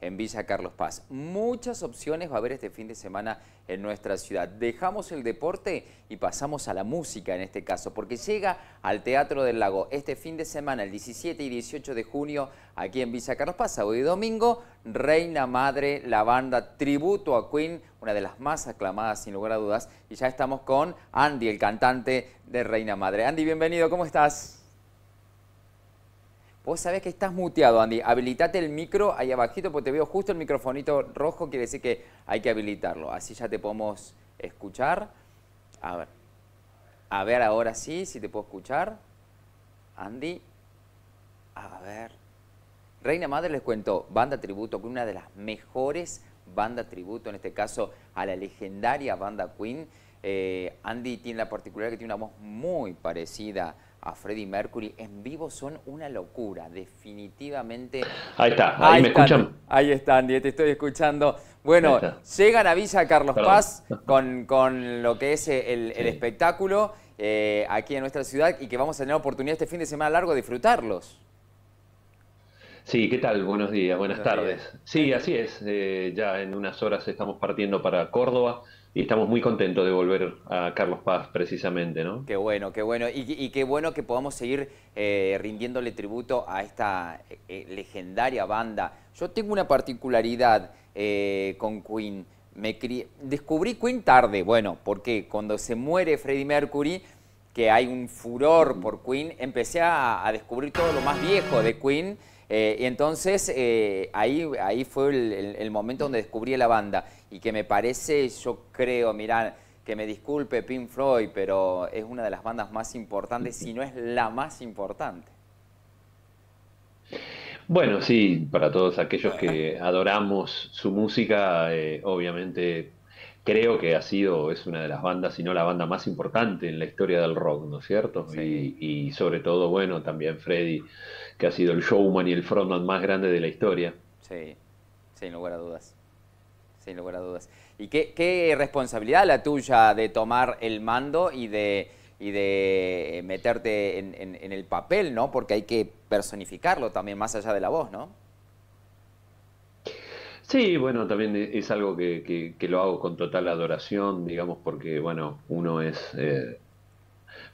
en Villa Carlos Paz. Muchas opciones va a haber este fin de semana en nuestra ciudad. Dejamos el deporte y pasamos a la música en este caso, porque llega al Teatro del Lago este fin de semana, el 17 y 18 de junio, aquí en Villa Carlos Paz, Hoy y domingo, Reina Madre, la banda Tributo a Queen, una de las más aclamadas sin lugar a dudas, y ya estamos con Andy, el cantante de Reina Madre. Andy, bienvenido, ¿cómo estás? Vos sabés que estás muteado, Andy. Habilitate el micro ahí abajito porque te veo justo el microfonito rojo, quiere decir que hay que habilitarlo. Así ya te podemos escuchar. A ver. A ver ahora sí, si te puedo escuchar. Andy. A ver. Reina Madre les cuento, banda tributo con una de las mejores banda tributo, en este caso a la legendaria banda Queen. Eh, Andy tiene la particularidad que tiene una voz muy parecida a Freddie Mercury. En vivo son una locura, definitivamente. Ahí está, ahí, me escuchan. Ahí está, Andy, te estoy escuchando. Bueno, llegan a Villa Carlos Paz con, lo que es el, espectáculo eh, aquí en nuestra ciudad y que vamos a tener la oportunidad este fin de semana largo de disfrutarlos. Sí, ¿qué tal? Buenos días, buenas tardes. Sí, así es. Eh, ya en unas horas estamos partiendo para Córdoba y estamos muy contentos de volver a Carlos Paz precisamente, ¿no? Qué bueno, qué bueno. Y, qué bueno que podamos seguir eh, rindiéndole tributo a esta eh, eh, legendaria banda. Yo tengo una particularidad eh, con Queen. Me Descubrí Queen tarde, bueno, porque cuando se muere Freddie Mercury, que hay un furor por Queen, empecé a descubrir todo lo más viejo de Queen. Eh, y entonces eh, ahí, ahí fue el, momento donde descubrí la banda y que me parece, yo creo, mirá, que me disculpe Pink Floyd, pero es una de las bandas más importantes, si no es la más importante. Bueno, sí, para todos aquellos que adoramos su música, eh, obviamente creo que ha sido, es una de las bandas, si no la banda más importante en la historia del rock, ¿no es cierto? Y, sobre todo, bueno, también Freddy, que ha sido el showman y el frontman más grande de la historia. Sí, sin lugar a dudas. Sin lugar a dudas. ¿Y qué, responsabilidad la tuya de tomar el mando y de, y de eh, meterte en el papel, ¿no? Porque hay que personificarlo también, más allá de la voz, ¿no? Sí, bueno, también e, es algo que, que, lo hago con total adoración, digamos, porque, bueno, uno es eh,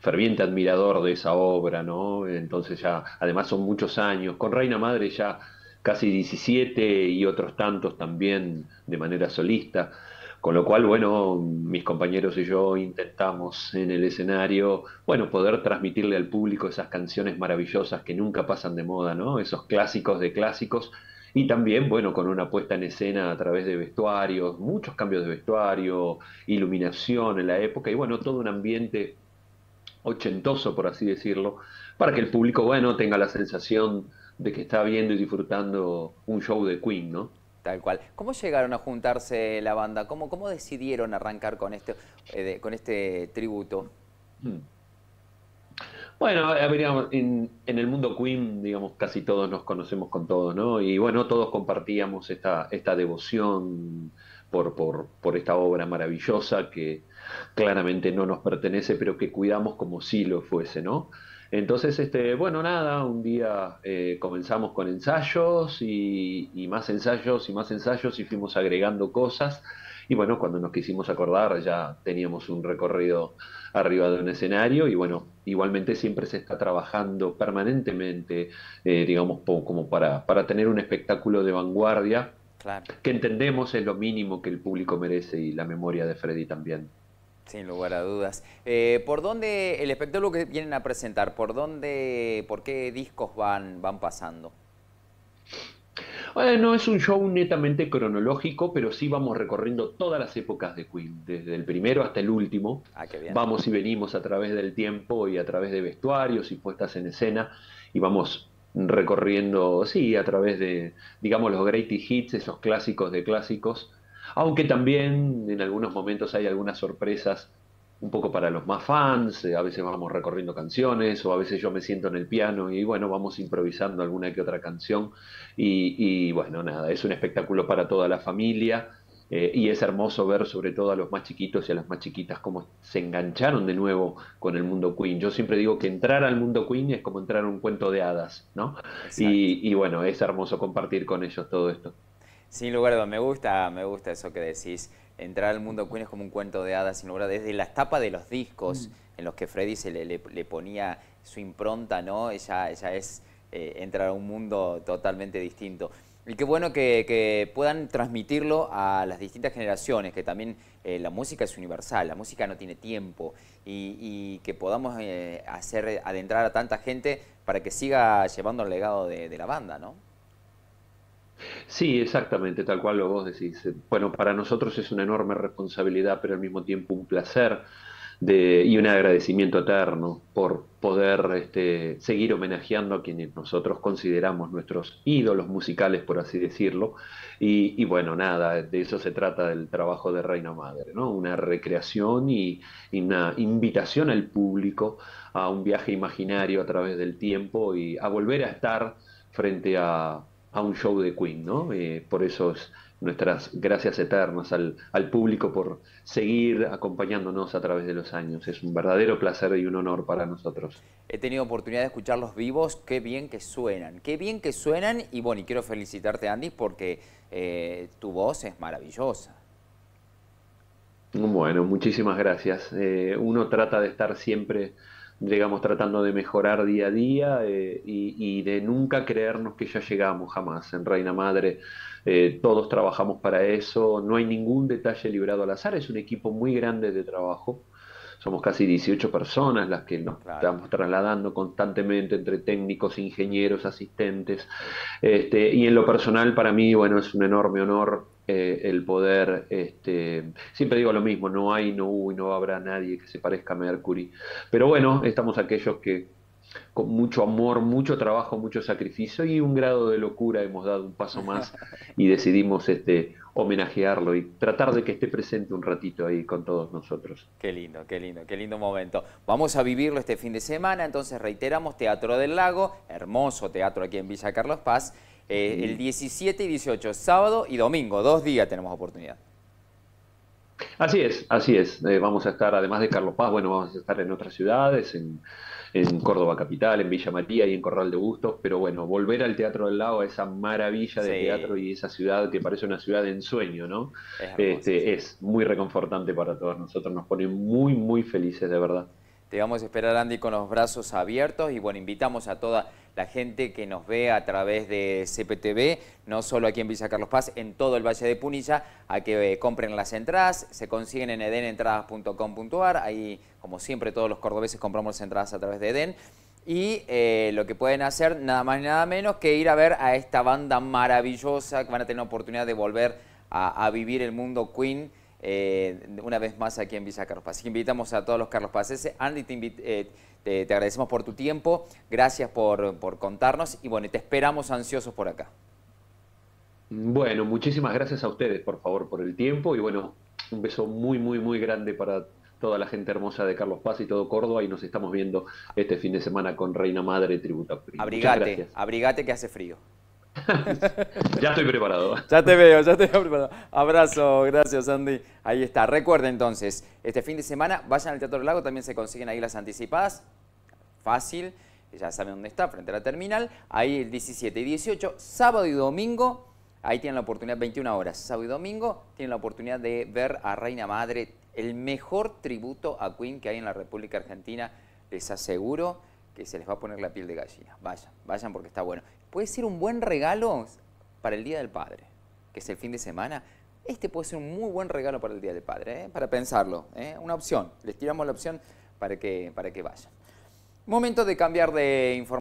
ferviente admirador de esa obra, ¿no? Entonces ya, además son muchos años, con Reina Madre ya casi 17 y otros tantos también de manera solista, con lo cual, bueno, mis compañeros y yo intentamos en el escenario, bueno, poder transmitirle al público esas canciones maravillosas que nunca pasan de moda, ¿no? Esos clásicos de clásicos y también, bueno, con una puesta en escena a través de vestuarios, muchos cambios de vestuario, iluminación en la época y bueno, todo un ambiente ochentoso, por así decirlo, para que el público, bueno, tenga la sensación de que está viendo y disfrutando un show de Queen, ¿no? Tal cual. ¿Cómo llegaron a juntarse la banda? ¿Cómo, decidieron arrancar con este, eh, con este tributo? Hmm. Bueno, en, el mundo Queen, digamos, casi todos nos conocemos con todos, ¿no? Y bueno, todos compartíamos esta, esta devoción por, por, esta obra maravillosa que claramente no nos pertenece, pero que cuidamos como si lo fuese, ¿no? Entonces, este, bueno, nada, un día eh, comenzamos con ensayos y, y, más ensayos y más ensayos y fuimos agregando cosas y bueno, cuando nos quisimos acordar ya teníamos un recorrido arriba de un escenario y bueno, igualmente siempre se está trabajando permanentemente, eh, digamos, como para, tener un espectáculo de vanguardia que entendemos es lo mínimo que el público merece y la memoria de Freddy también. Sin lugar a dudas. Eh, ¿Por dónde el espectáculo que vienen a presentar? ¿Por dónde, por qué discos van, van pasando? Bueno, no es un show netamente cronológico, pero sí vamos recorriendo todas las épocas de Queen, desde el primero hasta el último. Ah, vamos y venimos a través del tiempo y a través de vestuarios y puestas en escena y vamos recorriendo, sí, a través de, digamos, los great hits, esos clásicos de clásicos, aunque también en algunos momentos hay algunas sorpresas un poco para los más fans, eh, a veces vamos recorriendo canciones o a veces yo me siento en el piano y bueno, vamos improvisando alguna que otra canción y, bueno, nada, es un espectáculo para toda la familia eh, y es hermoso ver sobre todo a los más chiquitos y a las más chiquitas cómo se engancharon de nuevo con el mundo Queen. Yo siempre digo que entrar al mundo Queen es como entrar a un cuento de hadas, ¿no? Y, bueno, es hermoso compartir con ellos todo esto. Sí, lugar me gusta, me gusta eso que decís entrar al mundo queen es como un cuento de hadas, sino desde la tapa de los discos mm. en los que Freddy se le, ponía su impronta, ¿no? Ella, es eh, entrar a un mundo totalmente distinto. Y qué bueno que, puedan transmitirlo a las distintas generaciones, que también eh, la música es universal, la música no tiene tiempo, y, que podamos eh, hacer adentrar a tanta gente para que siga llevando el legado de, de la banda, ¿no? Sí, exactamente, tal cual lo vos decís. Bueno, para nosotros es una enorme responsabilidad, pero al mismo tiempo un placer y un agradecimiento eterno por poder este, seguir homenajeando a quienes nosotros consideramos nuestros ídolos musicales, por así decirlo. Y, bueno, nada, de eso se trata del trabajo de Reina Madre, ¿no? Una recreación y una invitación al público a un viaje imaginario a través del tiempo y a volver a estar frente a a un show de Queen, ¿no? Eh, por eso nuestras gracias eternas al, público por seguir acompañándonos a través de los años. Es un verdadero placer y un honor para nosotros. He tenido oportunidad de escucharlos vivos, qué bien que suenan, qué bien que suenan y bueno, y quiero felicitarte Andy porque eh, tu voz es maravillosa. Bueno, muchísimas gracias. Eh, uno trata de estar siempre llegamos tratando de mejorar día a día eh, y, de nunca creernos que ya llegamos jamás en Reina Madre. Eh, todos trabajamos para eso, no hay ningún detalle librado al azar, es un equipo muy grande de trabajo. Somos casi 18 personas las que nos estamos trasladando constantemente entre técnicos, ingenieros, asistentes. Este, y en lo personal, para mí, bueno, es un enorme honor eh, el poder, este, siempre digo lo mismo, no hay, no hubo y no habrá nadie que se parezca a Mercury. Pero bueno, estamos aquellos que con mucho amor, mucho trabajo, mucho sacrificio y un grado de locura hemos dado un paso más y decidimos este, homenajearlo y tratar de que esté presente un ratito ahí con todos nosotros. Qué lindo, qué lindo, qué lindo momento. Vamos a vivirlo este fin de semana, entonces reiteramos Teatro del Lago, hermoso teatro aquí en Villa Carlos Paz eh, el 17 y 18, sábado y domingo, dos días tenemos oportunidad. Así es, así es. Eh, vamos a estar, además de Carlos Paz, bueno, vamos a estar en otras ciudades, en, Córdoba Capital, en Villa María y en Corral de Bustos, pero bueno, volver al Teatro del Lago, a esa maravilla de teatro y esa ciudad que parece una ciudad de ensueño, ¿no? Es, este, es muy reconfortante para todos nosotros, nos pone muy, muy felices, de verdad. Te vamos a esperar, Andy, con los brazos abiertos y bueno, invitamos a toda la gente que nos ve a través de CPTV, no solo aquí en Villa Carlos Paz, en todo el Valle de Punilla, a que eh, compren las entradas, se consiguen en edenentradas.com.ar, ahí como siempre todos los cordobeses compramos las entradas a través de Eden. Y eh, lo que pueden hacer, nada más y nada menos, que ir a ver a esta banda maravillosa, que van a tener la oportunidad de volver a vivir el mundo Queen, eh, una vez más aquí en Visa Carlos Paz. invitamos a todos los Carlos Pazeses. Andy, eh, te, agradecemos por tu tiempo, gracias por, contarnos y bueno, te esperamos ansiosos por acá. Bueno, muchísimas gracias a ustedes, por favor, por el tiempo y bueno, un beso muy, muy, muy grande para toda la gente hermosa de Carlos Paz y todo Córdoba y nos estamos viendo este fin de semana con Reina Madre Tributa. Abrigate, abrigate que hace frío ya estoy preparado. Ya te veo, ya te preparado. Abrazo, gracias Andy. Ahí está. Recuerden entonces, este fin de semana vayan al Teatro del Lago, también se consiguen ahí las anticipadas. Fácil, ya saben dónde está, frente a la terminal. Ahí el 17 y 18, sábado y domingo, ahí tienen la oportunidad, 21 horas, sábado y domingo, tienen la oportunidad de ver a Reina Madre, el mejor tributo a Queen que hay en la República Argentina, les aseguro que se les va a poner la piel de gallina. Vayan, vayan porque está bueno puede ser un buen regalo para el Día del Padre, que es el fin de semana. Este puede ser un muy buen regalo para el Día del Padre, ¿eh? para pensarlo. ¿eh? Una opción. Les tiramos la opción para que, para que vayan. Momento de cambiar de información.